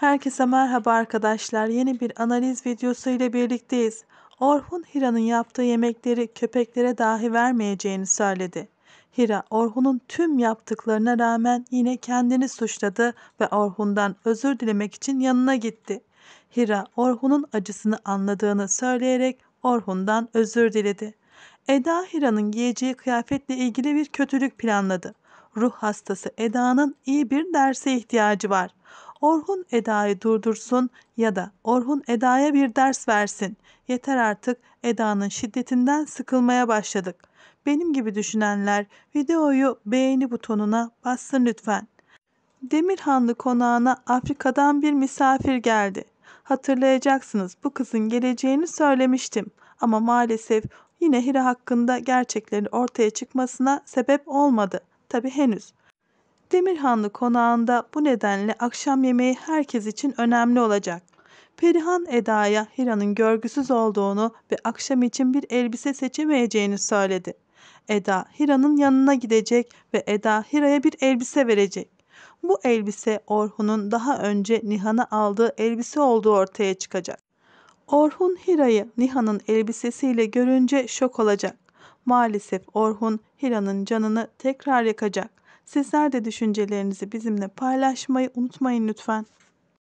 Herkese merhaba arkadaşlar. Yeni bir analiz videosu ile birlikteyiz. Orhun Hira'nın yaptığı yemekleri köpeklere dahi vermeyeceğini söyledi. Hira Orhun'un tüm yaptıklarına rağmen yine kendini suçladı ve Orhun'dan özür dilemek için yanına gitti. Hira Orhun'un acısını anladığını söyleyerek Orhun'dan özür diledi. Eda Hira'nın giyeceği kıyafetle ilgili bir kötülük planladı. Ruh hastası Eda'nın iyi bir derse ihtiyacı var. Orhun Eda'yı durdursun ya da Orhun Eda'ya bir ders versin. Yeter artık Eda'nın şiddetinden sıkılmaya başladık. Benim gibi düşünenler videoyu beğeni butonuna bassın lütfen. Demirhanlı konağına Afrika'dan bir misafir geldi. Hatırlayacaksınız bu kızın geleceğini söylemiştim ama maalesef yine Hira hakkında gerçeklerin ortaya çıkmasına sebep olmadı. Tabi henüz. Demirhanlı konağında bu nedenle akşam yemeği herkes için önemli olacak. Perihan Eda'ya Hira'nın görgüsüz olduğunu ve akşam için bir elbise seçemeyeceğini söyledi. Eda Hira'nın yanına gidecek ve Eda Hira'ya bir elbise verecek. Bu elbise Orhun'un daha önce Nihan'a aldığı elbise olduğu ortaya çıkacak. Orhun Hira'yı Nihan'ın elbisesiyle görünce şok olacak. Maalesef Orhun Hira'nın canını tekrar yakacak. Sizler de düşüncelerinizi bizimle paylaşmayı unutmayın lütfen.